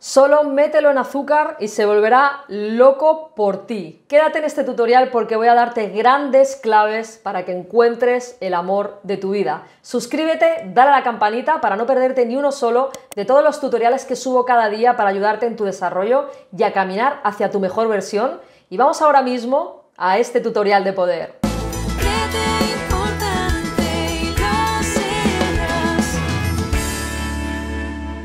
Solo mételo en azúcar y se volverá loco por ti. Quédate en este tutorial porque voy a darte grandes claves para que encuentres el amor de tu vida. Suscríbete, dale a la campanita para no perderte ni uno solo de todos los tutoriales que subo cada día para ayudarte en tu desarrollo y a caminar hacia tu mejor versión. Y vamos ahora mismo a este tutorial de poder.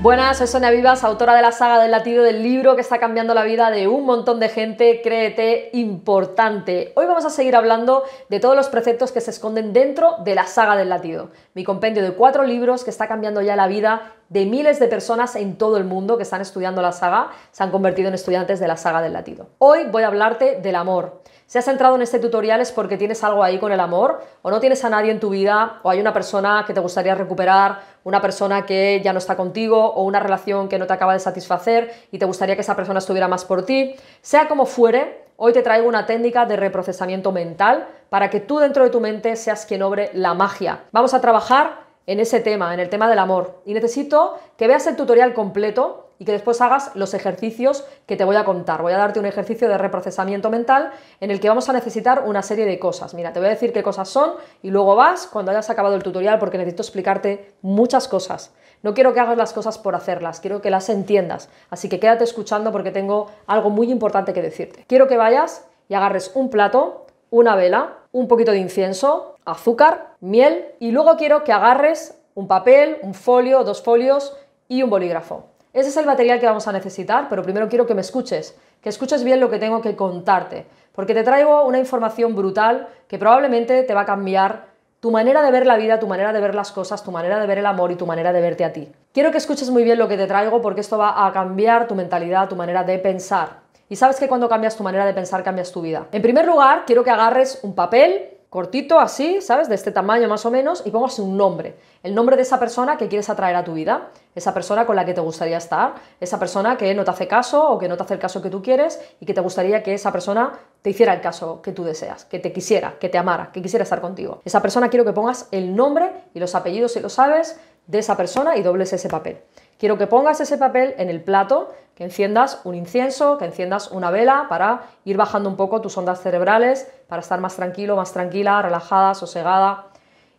Buenas, soy Sonia Vivas, autora de la saga del latido del libro que está cambiando la vida de un montón de gente, créete importante. Hoy vamos a seguir hablando de todos los preceptos que se esconden dentro de la saga del latido, mi compendio de cuatro libros que está cambiando ya la vida de miles de personas en todo el mundo que están estudiando la saga, se han convertido en estudiantes de la saga del latido. Hoy voy a hablarte del amor. Si has entrado en este tutorial es porque tienes algo ahí con el amor, o no tienes a nadie en tu vida, o hay una persona que te gustaría recuperar, una persona que ya no está contigo, o una relación que no te acaba de satisfacer y te gustaría que esa persona estuviera más por ti. Sea como fuere, hoy te traigo una técnica de reprocesamiento mental para que tú dentro de tu mente seas quien obre la magia. Vamos a trabajar en ese tema, en el tema del amor. Y necesito que veas el tutorial completo y que después hagas los ejercicios que te voy a contar. Voy a darte un ejercicio de reprocesamiento mental en el que vamos a necesitar una serie de cosas. Mira, te voy a decir qué cosas son y luego vas cuando hayas acabado el tutorial porque necesito explicarte muchas cosas. No quiero que hagas las cosas por hacerlas, quiero que las entiendas. Así que quédate escuchando porque tengo algo muy importante que decirte. Quiero que vayas y agarres un plato, una vela, un poquito de incienso, azúcar, miel y luego quiero que agarres un papel, un folio, dos folios y un bolígrafo. Ese es el material que vamos a necesitar, pero primero quiero que me escuches, que escuches bien lo que tengo que contarte, porque te traigo una información brutal que probablemente te va a cambiar tu manera de ver la vida, tu manera de ver las cosas, tu manera de ver el amor y tu manera de verte a ti. Quiero que escuches muy bien lo que te traigo porque esto va a cambiar tu mentalidad, tu manera de pensar. Y sabes que cuando cambias tu manera de pensar, cambias tu vida. En primer lugar, quiero que agarres un papel, cortito así, ¿sabes? De este tamaño más o menos, y pongas un nombre. El nombre de esa persona que quieres atraer a tu vida, esa persona con la que te gustaría estar, esa persona que no te hace caso o que no te hace el caso que tú quieres y que te gustaría que esa persona te hiciera el caso que tú deseas, que te quisiera, que te amara, que quisiera estar contigo. Esa persona quiero que pongas el nombre y los apellidos si lo sabes, de esa persona y dobles ese papel. Quiero que pongas ese papel en el plato, que enciendas un incienso, que enciendas una vela para ir bajando un poco tus ondas cerebrales, para estar más tranquilo, más tranquila, relajada, sosegada.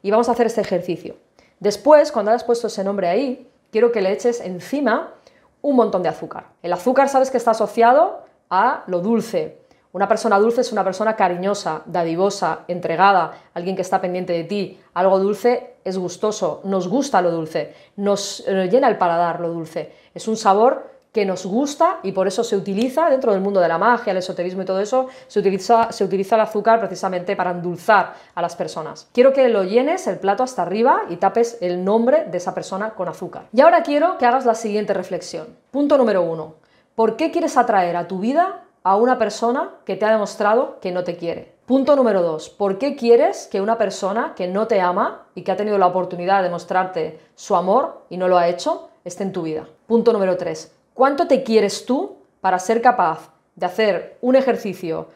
Y vamos a hacer este ejercicio. Después, cuando hayas puesto ese nombre ahí, quiero que le eches encima un montón de azúcar. El azúcar sabes que está asociado a lo dulce, una persona dulce es una persona cariñosa, dadivosa, entregada, alguien que está pendiente de ti. Algo dulce es gustoso, nos gusta lo dulce, nos eh, llena el paladar lo dulce. Es un sabor que nos gusta y por eso se utiliza dentro del mundo de la magia, el esoterismo y todo eso, se utiliza, se utiliza el azúcar precisamente para endulzar a las personas. Quiero que lo llenes el plato hasta arriba y tapes el nombre de esa persona con azúcar. Y ahora quiero que hagas la siguiente reflexión. Punto número uno. ¿Por qué quieres atraer a tu vida a una persona que te ha demostrado que no te quiere. Punto número dos, ¿por qué quieres que una persona que no te ama y que ha tenido la oportunidad de mostrarte su amor y no lo ha hecho, esté en tu vida? Punto número tres, ¿cuánto te quieres tú para ser capaz de hacer un ejercicio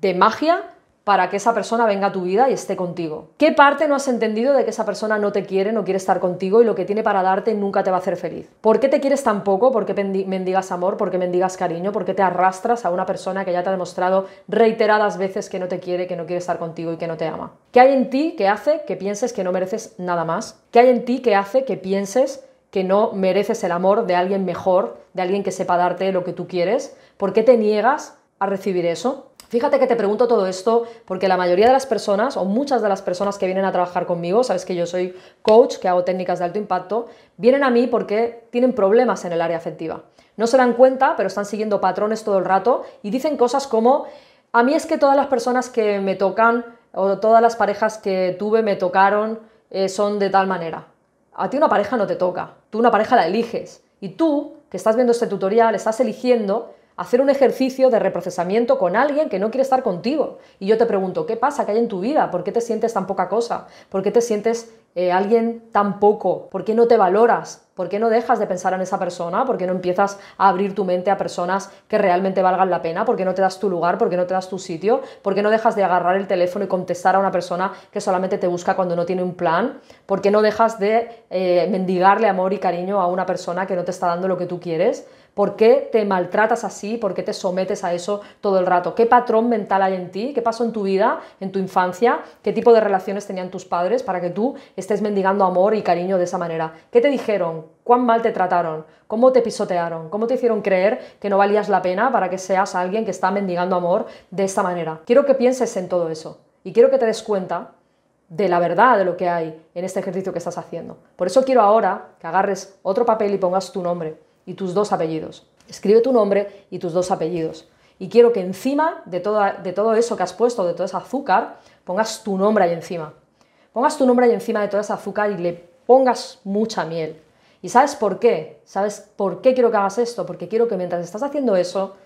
de magia para que esa persona venga a tu vida y esté contigo. ¿Qué parte no has entendido de que esa persona no te quiere, no quiere estar contigo y lo que tiene para darte nunca te va a hacer feliz? ¿Por qué te quieres tan poco? ¿Por qué mendigas amor? ¿Por qué mendigas cariño? ¿Por qué te arrastras a una persona que ya te ha demostrado reiteradas veces que no te quiere, que no quiere estar contigo y que no te ama? ¿Qué hay en ti que hace que pienses que no mereces nada más? ¿Qué hay en ti que hace que pienses que no mereces el amor de alguien mejor, de alguien que sepa darte lo que tú quieres? ¿Por qué te niegas a recibir eso? Fíjate que te pregunto todo esto porque la mayoría de las personas, o muchas de las personas que vienen a trabajar conmigo, sabes que yo soy coach, que hago técnicas de alto impacto, vienen a mí porque tienen problemas en el área afectiva. No se dan cuenta, pero están siguiendo patrones todo el rato y dicen cosas como, a mí es que todas las personas que me tocan o todas las parejas que tuve me tocaron eh, son de tal manera. A ti una pareja no te toca, tú una pareja la eliges. Y tú, que estás viendo este tutorial, estás eligiendo hacer un ejercicio de reprocesamiento con alguien que no quiere estar contigo. Y yo te pregunto, ¿qué pasa? ¿Qué hay en tu vida? ¿Por qué te sientes tan poca cosa? ¿Por qué te sientes eh, alguien tan poco? ¿Por qué no te valoras? ¿Por qué no dejas de pensar en esa persona? ¿Por qué no empiezas a abrir tu mente a personas que realmente valgan la pena? ¿Por qué no te das tu lugar? ¿Por qué no te das tu sitio? ¿Por qué no dejas de agarrar el teléfono y contestar a una persona que solamente te busca cuando no tiene un plan? ¿Por qué no dejas de eh, mendigarle amor y cariño a una persona que no te está dando lo que tú quieres? ¿Por qué te maltratas así? ¿Por qué te sometes a eso todo el rato? ¿Qué patrón mental hay en ti? ¿Qué pasó en tu vida, en tu infancia? ¿Qué tipo de relaciones tenían tus padres para que tú estés mendigando amor y cariño de esa manera? ¿Qué te dijeron? ¿Cuán mal te trataron? ¿Cómo te pisotearon? ¿Cómo te hicieron creer que no valías la pena para que seas alguien que está mendigando amor de esta manera? Quiero que pienses en todo eso y quiero que te des cuenta de la verdad de lo que hay en este ejercicio que estás haciendo. Por eso quiero ahora que agarres otro papel y pongas tu nombre y tus dos apellidos. Escribe tu nombre y tus dos apellidos. Y quiero que encima de, todo eso que has puesto, de todo ese azúcar, pongas tu nombre ahí encima. Pongas tu nombre ahí encima de todo ese azúcar y le pongas mucha miel. ¿Y sabes por qué? ¿Sabes por qué quiero que hagas esto? Porque quiero que mientras estás haciendo eso,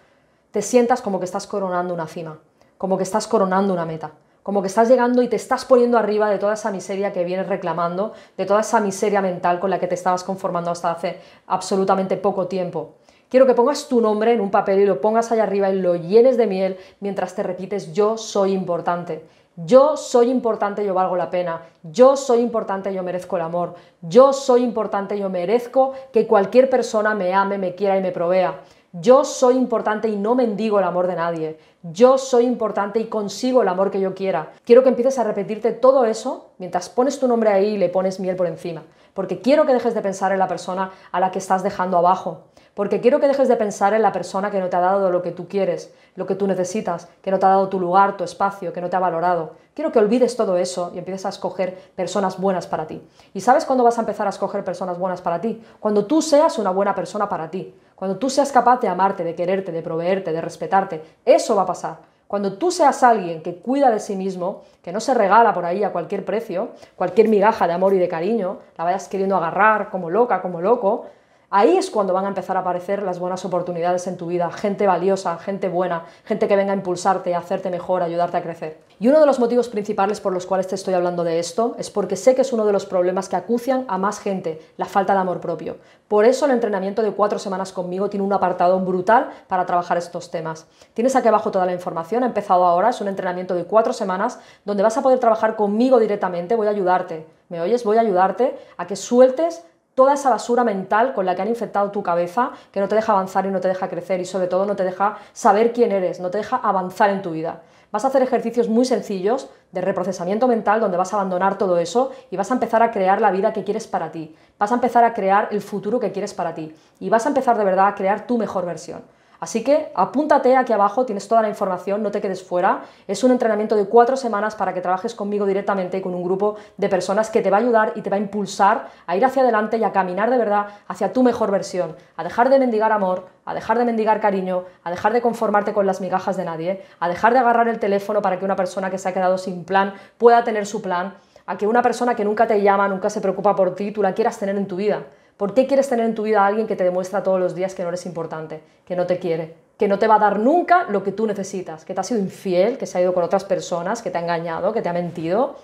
te sientas como que estás coronando una cima, como que estás coronando una meta como que estás llegando y te estás poniendo arriba de toda esa miseria que vienes reclamando, de toda esa miseria mental con la que te estabas conformando hasta hace absolutamente poco tiempo. Quiero que pongas tu nombre en un papel y lo pongas allá arriba y lo llenes de miel mientras te repites yo soy importante. Yo soy importante, yo valgo la pena. Yo soy importante, yo merezco el amor. Yo soy importante, yo merezco que cualquier persona me ame, me quiera y me provea. Yo soy importante y no mendigo el amor de nadie. Yo soy importante y consigo el amor que yo quiera. Quiero que empieces a repetirte todo eso mientras pones tu nombre ahí y le pones miel por encima. Porque quiero que dejes de pensar en la persona a la que estás dejando abajo. Porque quiero que dejes de pensar en la persona que no te ha dado lo que tú quieres, lo que tú necesitas, que no te ha dado tu lugar, tu espacio, que no te ha valorado. Quiero que olvides todo eso y empieces a escoger personas buenas para ti. ¿Y sabes cuándo vas a empezar a escoger personas buenas para ti? Cuando tú seas una buena persona para ti. Cuando tú seas capaz de amarte, de quererte, de proveerte, de respetarte. Eso va a pasar. Cuando tú seas alguien que cuida de sí mismo, que no se regala por ahí a cualquier precio, cualquier migaja de amor y de cariño, la vayas queriendo agarrar como loca, como loco, Ahí es cuando van a empezar a aparecer las buenas oportunidades en tu vida, gente valiosa, gente buena, gente que venga a impulsarte, a hacerte mejor, a ayudarte a crecer. Y uno de los motivos principales por los cuales te estoy hablando de esto es porque sé que es uno de los problemas que acucian a más gente, la falta de amor propio. Por eso el entrenamiento de cuatro semanas conmigo tiene un apartado brutal para trabajar estos temas. Tienes aquí abajo toda la información, ha empezado ahora, es un entrenamiento de cuatro semanas donde vas a poder trabajar conmigo directamente, voy a ayudarte. ¿Me oyes? Voy a ayudarte a que sueltes toda esa basura mental con la que han infectado tu cabeza, que no te deja avanzar y no te deja crecer y sobre todo no te deja saber quién eres, no te deja avanzar en tu vida. Vas a hacer ejercicios muy sencillos de reprocesamiento mental donde vas a abandonar todo eso y vas a empezar a crear la vida que quieres para ti, vas a empezar a crear el futuro que quieres para ti y vas a empezar de verdad a crear tu mejor versión. Así que apúntate aquí abajo, tienes toda la información, no te quedes fuera. Es un entrenamiento de cuatro semanas para que trabajes conmigo directamente y con un grupo de personas que te va a ayudar y te va a impulsar a ir hacia adelante y a caminar de verdad hacia tu mejor versión, a dejar de mendigar amor, a dejar de mendigar cariño, a dejar de conformarte con las migajas de nadie, a dejar de agarrar el teléfono para que una persona que se ha quedado sin plan pueda tener su plan, a que una persona que nunca te llama, nunca se preocupa por ti, tú la quieras tener en tu vida. ¿Por qué quieres tener en tu vida a alguien que te demuestra todos los días que no eres importante, que no te quiere, que no te va a dar nunca lo que tú necesitas, que te ha sido infiel, que se ha ido con otras personas, que te ha engañado, que te ha mentido,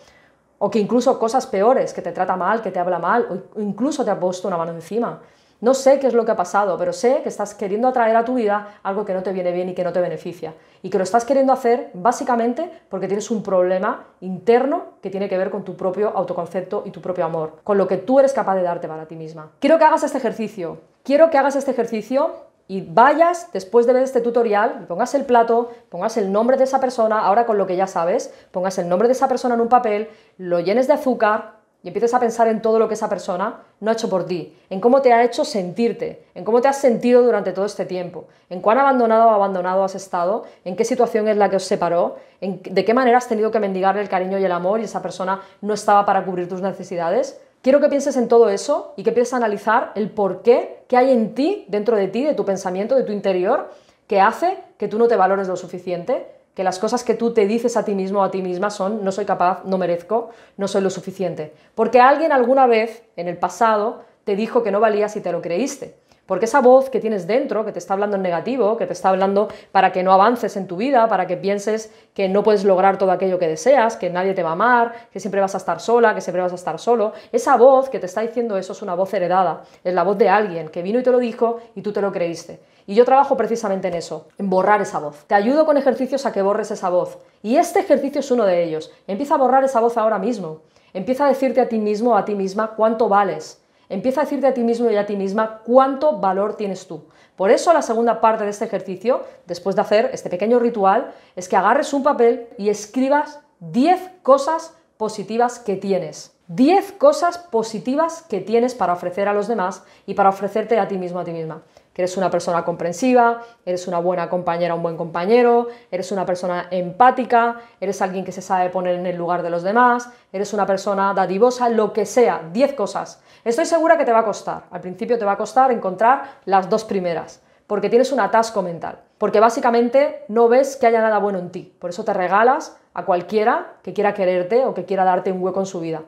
o que incluso cosas peores, que te trata mal, que te habla mal, o incluso te ha puesto una mano encima? No sé qué es lo que ha pasado, pero sé que estás queriendo atraer a tu vida algo que no te viene bien y que no te beneficia. Y que lo estás queriendo hacer básicamente porque tienes un problema interno que tiene que ver con tu propio autoconcepto y tu propio amor, con lo que tú eres capaz de darte para ti misma. Quiero que hagas este ejercicio. Quiero que hagas este ejercicio y vayas después de ver este tutorial, pongas el plato, pongas el nombre de esa persona, ahora con lo que ya sabes, pongas el nombre de esa persona en un papel, lo llenes de azúcar, empieces a pensar en todo lo que esa persona no ha hecho por ti, en cómo te ha hecho sentirte, en cómo te has sentido durante todo este tiempo, en cuán abandonado o abandonado has estado, en qué situación es la que os separó, en de qué manera has tenido que mendigarle el cariño y el amor y esa persona no estaba para cubrir tus necesidades. Quiero que pienses en todo eso y que empieces a analizar el porqué qué que hay en ti, dentro de ti, de tu pensamiento, de tu interior, que hace que tú no te valores lo suficiente, que las cosas que tú te dices a ti mismo o a ti misma son no soy capaz, no merezco, no soy lo suficiente. Porque alguien alguna vez en el pasado te dijo que no valías y te lo creíste. Porque esa voz que tienes dentro, que te está hablando en negativo, que te está hablando para que no avances en tu vida, para que pienses que no puedes lograr todo aquello que deseas, que nadie te va a amar, que siempre vas a estar sola, que siempre vas a estar solo, esa voz que te está diciendo eso es una voz heredada, es la voz de alguien que vino y te lo dijo y tú te lo creíste. Y yo trabajo precisamente en eso, en borrar esa voz. Te ayudo con ejercicios a que borres esa voz. Y este ejercicio es uno de ellos. Empieza a borrar esa voz ahora mismo. Empieza a decirte a ti mismo, a ti misma, cuánto vales Empieza a decirte a ti mismo y a ti misma cuánto valor tienes tú. Por eso la segunda parte de este ejercicio, después de hacer este pequeño ritual, es que agarres un papel y escribas 10 cosas positivas que tienes. 10 cosas positivas que tienes para ofrecer a los demás y para ofrecerte a ti mismo, a ti misma. Que eres una persona comprensiva, eres una buena compañera, un buen compañero, eres una persona empática, eres alguien que se sabe poner en el lugar de los demás, eres una persona dadivosa, lo que sea, 10 cosas. Estoy segura que te va a costar. Al principio te va a costar encontrar las dos primeras, porque tienes un atasco mental, porque básicamente no ves que haya nada bueno en ti. Por eso te regalas a cualquiera que quiera quererte o que quiera darte un hueco en su vida.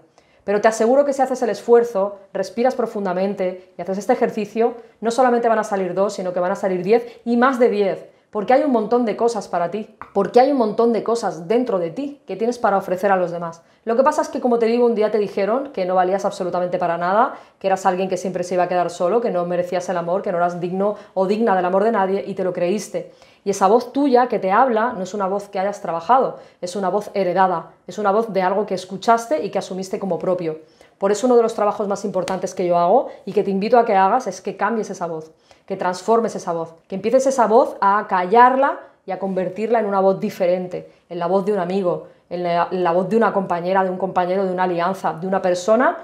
Pero te aseguro que si haces el esfuerzo, respiras profundamente y haces este ejercicio, no solamente van a salir dos, sino que van a salir diez y más de diez. Porque hay un montón de cosas para ti, porque hay un montón de cosas dentro de ti que tienes para ofrecer a los demás. Lo que pasa es que, como te digo, un día te dijeron que no valías absolutamente para nada, que eras alguien que siempre se iba a quedar solo, que no merecías el amor, que no eras digno o digna del amor de nadie y te lo creíste. Y esa voz tuya que te habla no es una voz que hayas trabajado, es una voz heredada, es una voz de algo que escuchaste y que asumiste como propio. Por eso uno de los trabajos más importantes que yo hago y que te invito a que hagas es que cambies esa voz, que transformes esa voz, que empieces esa voz a callarla y a convertirla en una voz diferente, en la voz de un amigo, en la, voz de una compañera, de un compañero, de una alianza, de una persona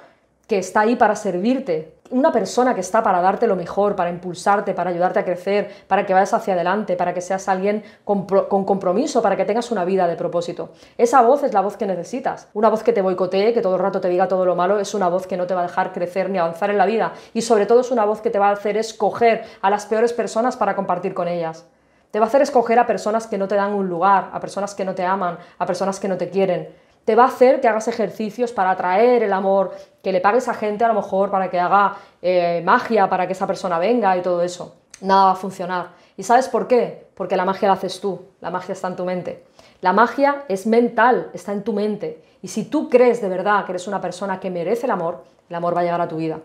que está ahí para servirte, una persona que está para darte lo mejor, para impulsarte, para ayudarte a crecer, para que vayas hacia adelante, para que seas alguien con, compromiso, para que tengas una vida de propósito. Esa voz es la voz que necesitas. Una voz que te boicotee, que todo el rato te diga todo lo malo, es una voz que no te va a dejar crecer ni avanzar en la vida. Y sobre todo es una voz que te va a hacer escoger a las peores personas para compartir con ellas. Te va a hacer escoger a personas que no te dan un lugar, a personas que no te aman, a personas que no te quieren te va a hacer que hagas ejercicios para atraer el amor, que le pagues a gente a lo mejor para que haga eh, magia, para que esa persona venga y todo eso. Nada va a funcionar. ¿Y sabes por qué? Porque la magia la haces tú, la magia está en tu mente. La magia es mental, está en tu mente. Y si tú crees de verdad que eres una persona que merece el amor, el amor va a llegar a tu vida.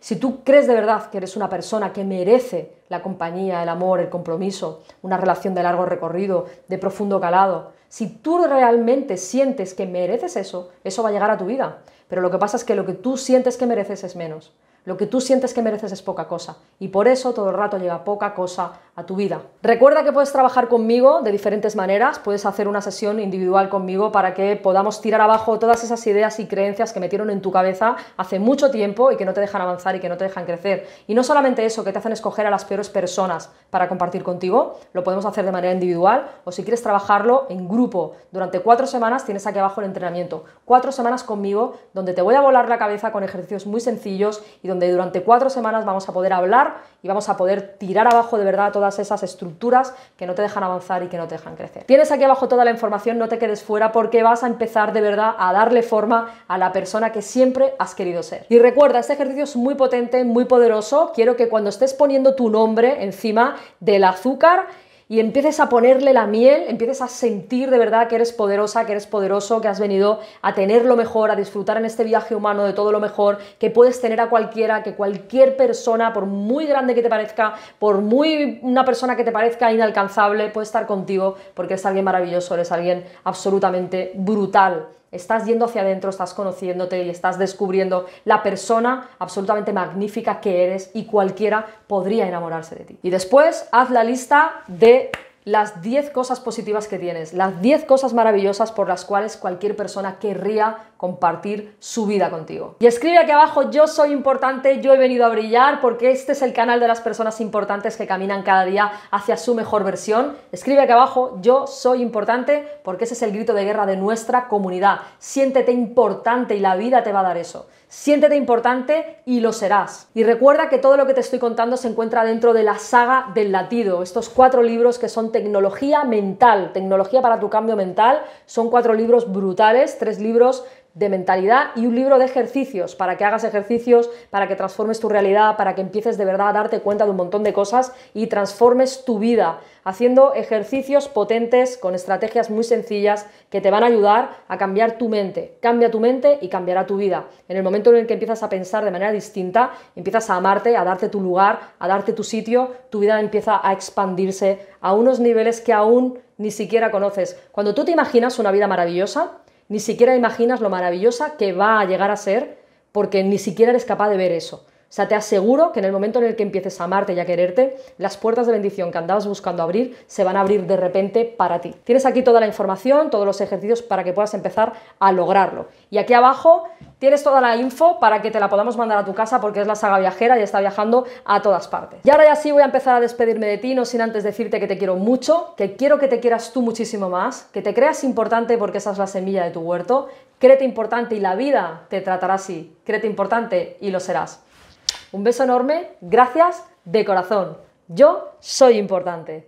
Si tú crees de verdad que eres una persona que merece la compañía, el amor, el compromiso, una relación de largo recorrido, de profundo calado, si tú realmente sientes que mereces eso, eso va a llegar a tu vida. Pero lo que pasa es que lo que tú sientes que mereces es menos. Lo que tú sientes que mereces es poca cosa y por eso todo el rato llega poca cosa a tu vida. Recuerda que puedes trabajar conmigo de diferentes maneras, puedes hacer una sesión individual conmigo para que podamos tirar abajo todas esas ideas y creencias que metieron en tu cabeza hace mucho tiempo y que no te dejan avanzar y que no te dejan crecer. Y no solamente eso, que te hacen escoger a las peores personas para compartir contigo, lo podemos hacer de manera individual o si quieres trabajarlo en grupo. Durante cuatro semanas tienes aquí abajo el entrenamiento, cuatro semanas conmigo donde te voy a volar la cabeza con ejercicios muy sencillos y donde donde durante cuatro semanas vamos a poder hablar y vamos a poder tirar abajo de verdad todas esas estructuras que no te dejan avanzar y que no te dejan crecer. Tienes aquí abajo toda la información, no te quedes fuera porque vas a empezar de verdad a darle forma a la persona que siempre has querido ser. Y recuerda, este ejercicio es muy potente, muy poderoso. Quiero que cuando estés poniendo tu nombre encima del azúcar, y empieces a ponerle la miel, empieces a sentir de verdad que eres poderosa, que eres poderoso, que has venido a tener lo mejor, a disfrutar en este viaje humano de todo lo mejor, que puedes tener a cualquiera, que cualquier persona, por muy grande que te parezca, por muy una persona que te parezca inalcanzable, puede estar contigo porque es alguien maravilloso, eres alguien absolutamente brutal Estás yendo hacia adentro, estás conociéndote y estás descubriendo la persona absolutamente magnífica que eres y cualquiera podría enamorarse de ti. Y después haz la lista de las 10 cosas positivas que tienes, las 10 cosas maravillosas por las cuales cualquier persona querría compartir su vida contigo. Y escribe aquí abajo, yo soy importante, yo he venido a brillar porque este es el canal de las personas importantes que caminan cada día hacia su mejor versión. Escribe aquí abajo, yo soy importante porque ese es el grito de guerra de nuestra comunidad. Siéntete importante y la vida te va a dar eso. Siéntete importante y lo serás. Y recuerda que todo lo que te estoy contando se encuentra dentro de la saga del latido. Estos cuatro libros que son tecnología mental, tecnología para tu cambio mental, son cuatro libros brutales, tres libros de mentalidad y un libro de ejercicios para que hagas ejercicios, para que transformes tu realidad, para que empieces de verdad a darte cuenta de un montón de cosas y transformes tu vida haciendo ejercicios potentes con estrategias muy sencillas que te van a ayudar a cambiar tu mente. Cambia tu mente y cambiará tu vida. En el momento en el que empiezas a pensar de manera distinta, empiezas a amarte, a darte tu lugar, a darte tu sitio, tu vida empieza a expandirse a unos niveles que aún ni siquiera conoces. Cuando tú te imaginas una vida maravillosa, ni siquiera imaginas lo maravillosa que va a llegar a ser porque ni siquiera eres capaz de ver eso. O sea, te aseguro que en el momento en el que empieces a amarte y a quererte, las puertas de bendición que andabas buscando abrir se van a abrir de repente para ti. Tienes aquí toda la información, todos los ejercicios para que puedas empezar a lograrlo. Y aquí abajo tienes toda la info para que te la podamos mandar a tu casa porque es la saga viajera y está viajando a todas partes. Y ahora ya sí voy a empezar a despedirme de ti, no sin antes decirte que te quiero mucho, que quiero que te quieras tú muchísimo más, que te creas importante porque esa es la semilla de tu huerto, créete importante y la vida te tratará así, créete importante y lo serás. Un beso enorme, gracias de corazón. Yo soy importante.